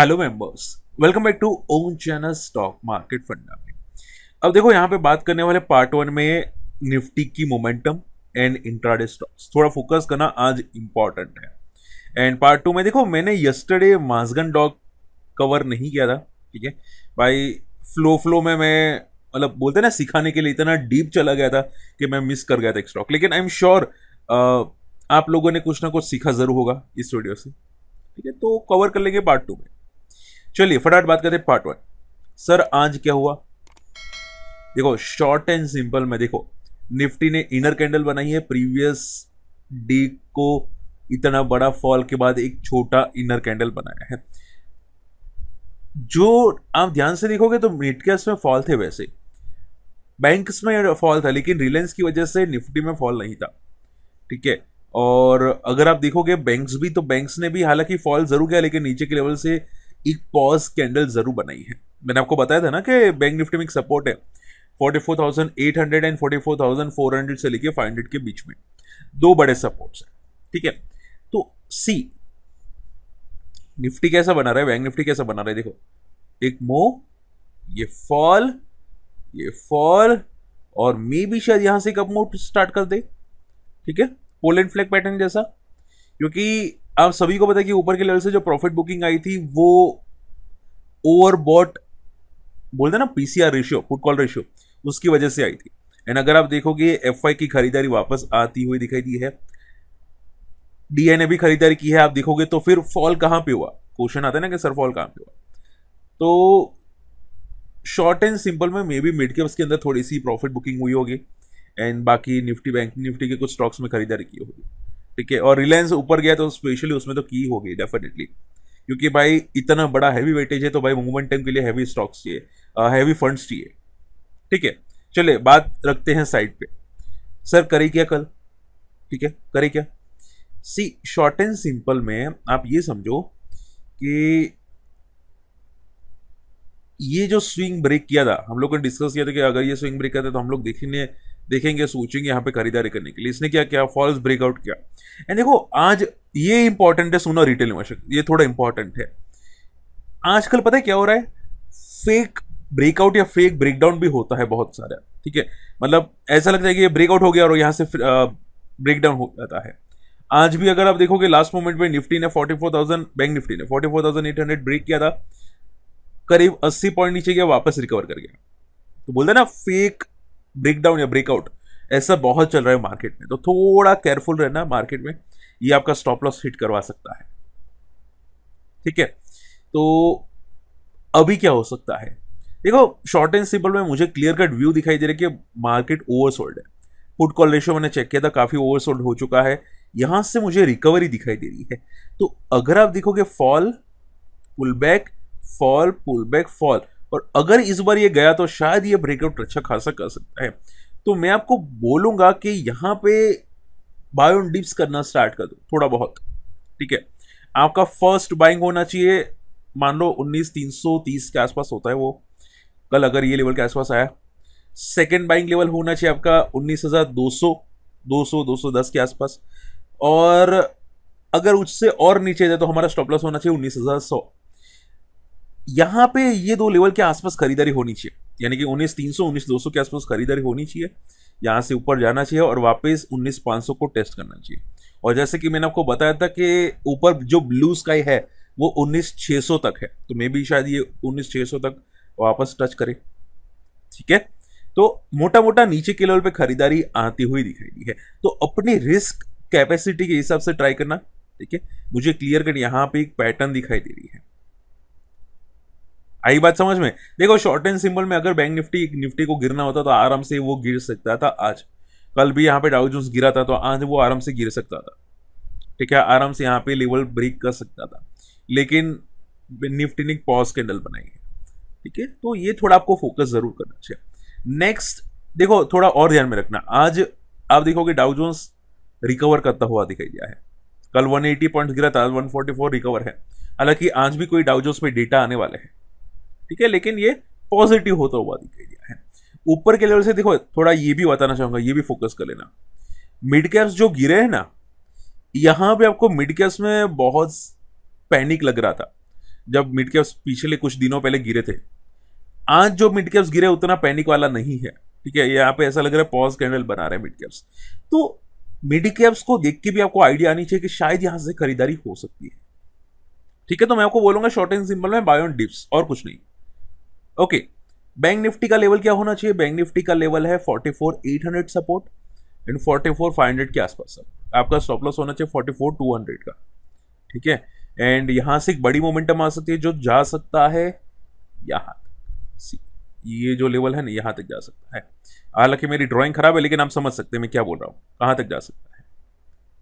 hello members welcome back to own channel stock market में अब देखो यहाँ पे बात करने वाले पार्ट वन में निफ्टी की मोमेंटम एंड इंट्राडे स्टॉक्स थोड़ा फोकस करना आज इम्पॉर्टेंट है एंड पार्ट टू में देखो मैंने यस्टरडे माजगन डॉग कवर नहीं किया था ठीक है भाई फ्लो फ्लो में मैं मतलब बोलते ना सिखाने के लिए इतना डीप चला गया था कि मैं मिस कर गया था एक स्टॉक लेकिन आई एम श्योर आप लोगों ने कुछ ना कुछ सीखा जरूर होगा इस वीडियो से ठीक है तो कवर कर लेंगे पार्ट टू में चलिए फटाफट बात करते हैं पार्ट वन सर आज क्या हुआ देखो शॉर्ट एंड सिंपल में देखो निफ्टी ने इनर कैंडल बनाई है प्रीवियस डी को इतना बड़ा फॉल के बाद एक छोटा इनर कैंडल बनाया है जो आप ध्यान से देखोगे तो मिड में फॉल थे वैसे बैंक्स में फॉल था लेकिन रिलायंस की वजह से निफ्टी में फॉल नहीं था ठीक है और अगर आप देखोगे बैंक्स भी तो बैंक्स ने भी हालांकि फॉल जरूर किया लेकिन नीचे के लेवल से एक पॉज कैंडल ज़रूर बनाई है मैंने आपको बताया था ना कि बैंक निफ्टी में एक सपोर्ट है 44,800 एंड 44,400 से लेके 500 के बीच में दो बड़े सपोर्ट्स हैं ठीक है तो सी निफ्टी कैसा बना रहा है बैंक निफ्टी कैसा बना रहा है देखो एक मो ये फॉल ये फॉल और मे भी शायद यहां से कब अप स्टार्ट कर दे ठीक है पोलैंड फ्लैग पैटर्न जैसा क्योंकि आप सभी को पता है कि ऊपर के लेवल से जो प्रॉफिट बुकिंग आई थी वो ओवरबॉट बोलते ना PCR ratio put call ratio उसकी वजह से आई थी एंड अगर आप देखोगे एफ की खरीदारी वापस आती हुई दिखाई दी है डी ने भी खरीदारी की है आप देखोगे तो फिर फॉल कहाँ पे हुआ क्वेश्चन आता है ना कि सर फॉल कहाँ पे हुआ तो शॉर्ट एंड सिंपल में मे बी मिड के उसके अंदर थोड़ी सी प्रॉफिट बुकिंग हुई होगी एंड बाकी निफ्टी बैंक निफ्टी के कुछ स्टॉक्स में खरीदारी की होगी ठीक है और रिलायंस ऊपर गया तो स्पेशली उसमें तो की होगी डेफिनेटली क्योंकि भाई इतना बड़ा हैवी वेटेज है तो भाई मूवमेंट टाइम के लिए हैवी स्टॉक्स चाहिए हैवी फंड्स चाहिए ठीक है चले बात रखते हैं साइड पे सर करे क्या कल ठीक है करे क्या सी शॉर्ट एंड सिंपल में आप ये समझो कि ये जो स्विंग ब्रेक किया था हम लोग ने डिस्कस किया था कि अगर ये स्विंग ब्रेक करते तो हम लोग देखेंगे देखेंगे सोचेंगे यहाँ पे खरीदारी करने के लिए इसने क्या किया फॉल्स ब्रेकआउट किया एंड देखो आज ये इंपॉर्टेंट है सुना रिटेल निवेशक ये थोड़ा इंपॉर्टेंट है आजकल पता है क्या हो रहा है फेक ब्रेकआउट या फेक ब्रेकडाउन भी होता है बहुत सारा ठीक है मतलब ऐसा लगता है कि ये ब्रेकआउट हो गया और यहाँ से ब्रेकडाउन हो जाता है आज भी अगर आप देखोगे लास्ट मोमेंट में निफ्टी ने 44,000 बैंक निफ्टी ने 44,800 ब्रेक किया था करीब 80 पॉइंट नीचे गया वापस रिकवर कर गया तो बोलते ना फेक ब्रेकडाउन या ब्रेकआउट ऐसा बहुत चल रहा है मार्केट में तो थोड़ा केयरफुल रहना मार्केट में ये आपका स्टॉप लॉस हिट करवा सकता है ठीक है तो अभी क्या हो सकता है देखो शॉर्ट एंड सिंपल में मुझे क्लियर कट व्यू दिखाई दे रहा है कि मार्केट ओवरसोल्ड है पुट कॉल रेशियो मैंने चेक किया था काफ़ी ओवरसोल्ड हो चुका है यहां से मुझे रिकवरी दिखाई दे रही है तो अगर आप देखोगे fall pull back fall pull back fall और अगर इस बार ये गया तो शायद ये ब्रेकआउट अच्छा खासा कर सकता है तो मैं आपको बोलूँगा कि यहाँ पे बायो डिप्स करना स्टार्ट कर दो थोड़ा बहुत ठीक है आपका फर्स्ट बाइंग होना चाहिए मान लो उन्नीस तीन सौ तीस के आसपास होता है वो कल अगर ये लेवल के आसपास आया सेकेंड बाइंग लेवल होना चाहिए आपका उन्नीस हज़ार दो सौ दो सौ दो सौ दस के आसपास और अगर उससे और नीचे जाए तो हमारा स्टॉप लॉस होना चाहिए उन्नीस हज़ार सौ यहाँ पे ये दो लेवल के आसपास खरीदारी होनी चाहिए यानी कि उन्नीस तीन सौ उन्नीस दो सौ के आसपास खरीदारी होनी चाहिए यहाँ से ऊपर जाना चाहिए और वापस उन्नीस पाँच सौ को टेस्ट करना चाहिए और जैसे कि मैंने आपको बताया था कि ऊपर जो ब्लू स्काई है वो उन्नीस छः सौ तक है तो मे भी शायद ये उन्नीस छः सौ तक वापस टच करे ठीक है तो मोटा मोटा नीचे के लेवल पे खरीदारी आती हुई दिखाई दी है तो अपनी रिस्क कैपेसिटी के हिसाब से ट्राई करना ठीक है मुझे क्लियर कट यहाँ पे एक पैटर्न दिखाई दे रही है आई बात समझ में देखो शॉर्ट एंड सिंपल में अगर बैंक निफ्टी निफ्टी को गिरना होता तो आराम से वो गिर सकता था आज कल भी यहाँ पे डाउज गिरा था तो आज वो आराम से गिर सकता था ठीक है आराम से यहाँ पे लेवल ब्रेक कर सकता था लेकिन निफ्टी ने पॉज कैंडल बनाई है ठीक है तो ये थोड़ा आपको फोकस जरूर करना चाहिए नेक्स्ट देखो थोड़ा और ध्यान में रखना आज आप देखोगे डाउ जोन्स रिकवर करता हुआ दिखाई दिया है कल 180 पॉइंट्स गिरा था 144 रिकवर है हालांकि आज भी कोई डाउजोस पे डेटा आने वाले हैं ठीक है लेकिन ये पॉजिटिव होता हुआ दिखाई दिया है ऊपर के लेवल से देखो थोड़ा ये भी बताना चाहूंगा ये भी फोकस कर लेना मिड कैप्स जो गिरे हैं ना यहाँ पे आपको मिड कैप्स में बहुत पैनिक लग रहा था जब मिड कैप्स पिछले कुछ दिनों पहले गिरे थे आज जो मिड कैप्स गिरे उतना पैनिक वाला नहीं है ठीक है यहाँ पे ऐसा लग रहा है पॉज कैंडल बना रहे हैं मिड कैप्स तो मिड कैप्स को देख के भी आपको आइडिया आनी चाहिए कि शायद यहां से खरीदारी हो सकती है ठीक है तो मैं आपको बोलूंगा शॉर्ट एंड सिंपल में बायोन डिप्स और कुछ नहीं ओके बैंक निफ्टी का लेवल क्या होना चाहिए बैंक निफ्टी का लेवल है forty four eight hundred support and forty four five hundred के आसपास आपका स्टॉप लॉस होना चाहिए फोर्टी फोर टू हंड्रेड का ठीक है एंड यहाँ से एक बड़ी मोमेंटम आ सकती है जो जा सकता है यहाँ तक ये जो लेवल है ना यहाँ तक जा सकता है हालांकि मेरी ड्राइंग खराब है लेकिन आप समझ सकते हैं मैं क्या बोल रहा हूँ कहाँ तक जा सकता है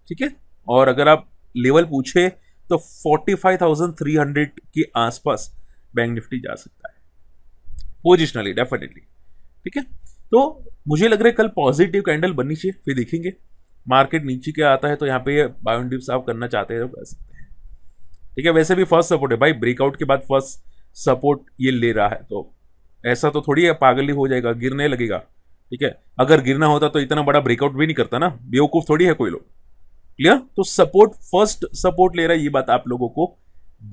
ठीक है और अगर आप लेवल पूछे तो 45,300 के आसपास बैंक निफ्टी जा सकता है पोजिशनली डेफिनेटली ठीक है तो मुझे लग रहा है कल पॉजिटिव कैंडल बननी चाहिए फिर देखेंगे मार्केट नीचे क्या आता है तो यहाँ पे ये बायोडिप साफ करना चाहते हैं तो कर सकते हैं ठीक है वैसे भी फर्स्ट सपोर्ट है भाई ब्रेकआउट के बाद फर्स्ट सपोर्ट ये ले रहा है तो ऐसा तो थोड़ी है पागली हो जाएगा गिरने लगेगा ठीक है अगर गिरना होता तो इतना बड़ा ब्रेकआउट भी नहीं करता ना बेवकूफ थोड़ी है कोई लोग क्लियर तो सपोर्ट फर्स्ट सपोर्ट ले रहा है ये बात आप लोगों को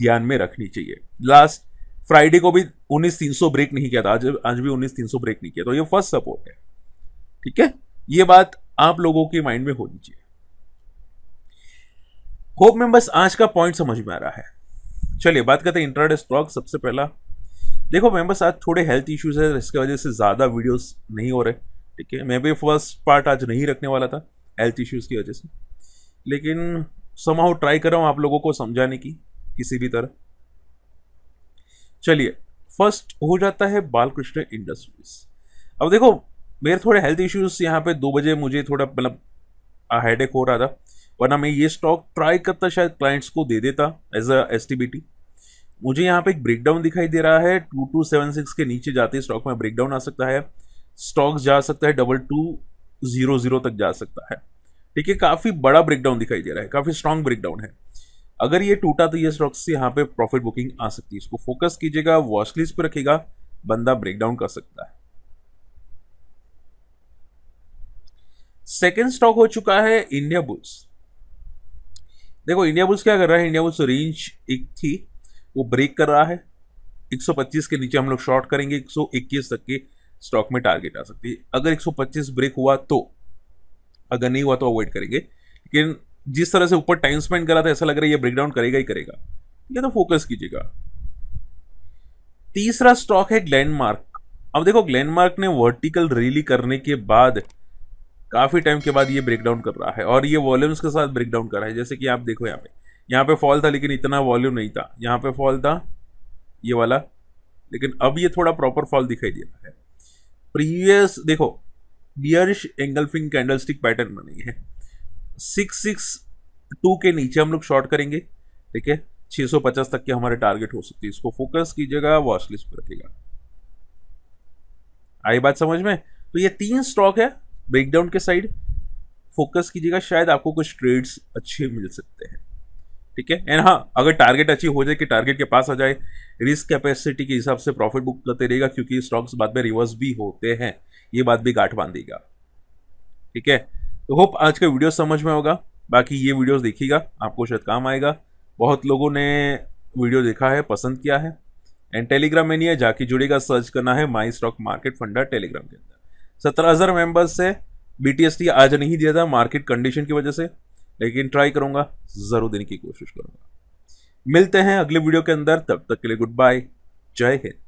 ध्यान में रखनी चाहिए लास्ट फ्राइडे को भी उन्नीस तीन सौ ब्रेक नहीं किया था आज आज भी उन्नीस तीन सौ ब्रेक नहीं किया तो ये फर्स्ट सपोर्ट है ठीक है ये बात आप लोगों के माइंड में होनी चाहिए होप में बस आज का पॉइंट समझ में आ रहा है चलिए बात करते हैं इंट्राडे स्टॉक सबसे पहला देखो बस आज थोड़े हेल्थ इश्यूज है इसकी वजह से ज़्यादा वीडियोस नहीं हो रहे ठीक है मैं भी फर्स्ट पार्ट आज नहीं रखने वाला था हेल्थ इश्यूज़ की वजह से लेकिन समाह ट्राई कर रहा हूँ आप लोगों को समझाने की किसी भी तरह चलिए फर्स्ट हो जाता है बालकृष्ण इंडस्ट्रीज अब देखो मेरे थोड़े हेल्थ इश्यूज यहाँ पे दो बजे मुझे थोड़ा मतलब हेड एक हो रहा था वरना मैं ये स्टॉक ट्राई करता शायद क्लाइंट्स को दे देता एज अ एस मुझे यहाँ पे एक ब्रेकडाउन दिखाई दे रहा है टू टू सेवन सिक्स के नीचे जाते स्टॉक में ब्रेकडाउन आ सकता है स्टॉक जा सकता है डबल टू जीरो जीरो तक जा सकता है ठीक है काफ़ी बड़ा ब्रेकडाउन दिखाई दे रहा है काफ़ी स्ट्रॉन्ग ब्रेकडाउन है अगर ये टूटा तो ये स्टॉक्स से यहाँ पे प्रॉफिट बुकिंग आ सकती है इसको फोकस कीजिएगा वॉचलिस्ट पर रखेगा बंदा ब्रेकडाउन कर सकता है सेकेंड स्टॉक हो चुका है इंडिया बुल्स देखो इंडिया बुल्स क्या कर रहा है इंडिया बुल्स रेंज एक थी वो ब्रेक कर रहा है 125 के नीचे हम लोग शॉर्ट करेंगे 121 तक के स्टॉक में टारगेट आ सकती है अगर 125 ब्रेक हुआ तो अगर नहीं हुआ तो अवॉइड करेंगे लेकिन जिस तरह से ऊपर टाइम स्पेंड करा था ऐसा लग रहा है ये ब्रेकडाउन करेगा ही करेगा ये तो फोकस कीजिएगा तीसरा स्टॉक है ग्लैंडमार्क अब देखो ग्लैंडमार्क ने वर्टिकल रैली करने के बाद काफ़ी टाइम के बाद ये ब्रेकडाउन कर रहा है और ये वॉल्यूम्स के साथ ब्रेकडाउन कर रहा है जैसे कि आप देखो यहाँ पे यहाँ पे फॉल था लेकिन इतना वॉल्यूम नहीं था यहाँ पे फॉल था ये वाला लेकिन अब ये थोड़ा प्रॉपर फॉल दिखाई दे रहा है प्रीवियस देखो बियरिश एंगल्फिंग कैंडलस्टिक पैटर्न बनी है सिक्स सिक्स टू के नीचे हम लोग शॉर्ट करेंगे ठीक है सौ पचास तक के हमारे टारगेट हो सकती है इसको फोकस कीजिएगा वॉच लिस्ट पर रखिएगा आई बात समझ में तो ये तीन स्टॉक है ब्रेकडाउन के साइड फोकस कीजिएगा शायद आपको कुछ ट्रेड्स अच्छे मिल सकते हैं ठीक है एंड हाँ अगर टारगेट अच्छी हो जाए कि टारगेट के पास आ जाए रिस्क कैपेसिटी के हिसाब से प्रॉफिट बुक करते रहेगा क्योंकि स्टॉक्स बाद में रिवर्स भी होते हैं ये बात भी गांठ बांधेगा ठीक है तो होप आज का वीडियो समझ में होगा बाकी ये वीडियोस देखिएगा आपको शायद काम आएगा बहुत लोगों ने वीडियो देखा है पसंद किया है एंड टेलीग्राम में नहीं है जाके जुड़ेगा सर्च करना है माई स्टॉक मार्केट फंडा टेलीग्राम के अंदर सत्रह हज़ार मेम्बर्स से बी आज नहीं दिया था मार्केट कंडीशन की वजह से लेकिन ट्राई करूँगा ज़रूर देने की कोशिश करूँगा मिलते हैं अगले वीडियो के अंदर तब तक के लिए गुड बाय जय हिंद